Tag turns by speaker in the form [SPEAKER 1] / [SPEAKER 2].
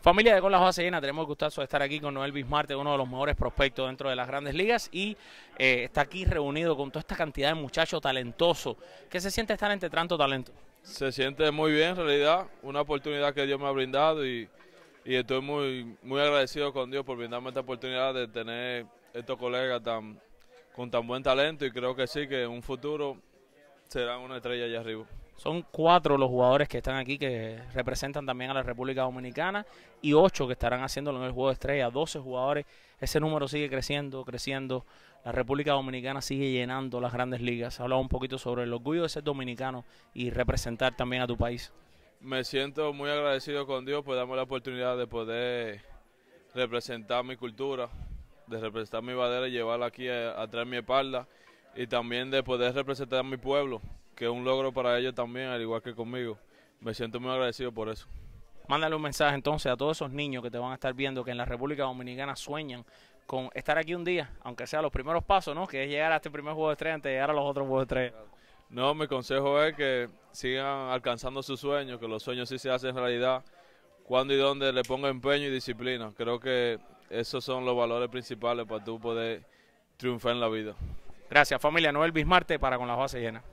[SPEAKER 1] Familia de Con las Bases tenemos el gustazo de estar aquí con Noel Bismarte, uno de los mejores prospectos dentro de las grandes ligas, y eh, está aquí reunido con toda esta cantidad de muchachos talentosos. ¿Qué se siente estar entre
[SPEAKER 2] tanto talento? Se siente muy bien, en realidad, una oportunidad que Dios me ha brindado y, estoy muy, muy agradecido con Dios por brindarme esta oportunidad de tener estos colegas tan, con tan buen talento y creo que sí, que un futuro será una estrella allá arriba.
[SPEAKER 1] Son cuatro los jugadores que están aquí que representan también a la República Dominicana y ocho que estarán haciéndolo en el juego de estrella, ...doce jugadores. Ese número sigue creciendo, creciendo. La República Dominicana sigue llenando las grandes ligas. Hablaba un poquito sobre el orgullo de ser dominicano y representar también a tu país.
[SPEAKER 2] Me siento muy agradecido con Dios por darme la oportunidad de poder representar mi cultura, de representar mi bandera y llevarla aquí a traer mi espalda y también de poder representar a mi pueblo, que es un logro para ellos también, al igual que conmigo. Me siento muy agradecido por eso. Mándale un mensaje entonces a todos
[SPEAKER 1] esos niños que te van a estar viendo que en la República Dominicana sueñan con estar aquí un día, aunque sea los primeros pasos, ¿no? Que es llegar a este primer juego de tres antes de llegar a los otros juegos de tres
[SPEAKER 2] No, mi consejo es que sigan alcanzando sus sueños, que los sueños sí se hacen realidad, cuando y donde le ponga empeño y disciplina. Creo que esos son los valores principales para tú poder triunfar en la vida.
[SPEAKER 1] Gracias familia, Noel Bismarte para con la voces llenas.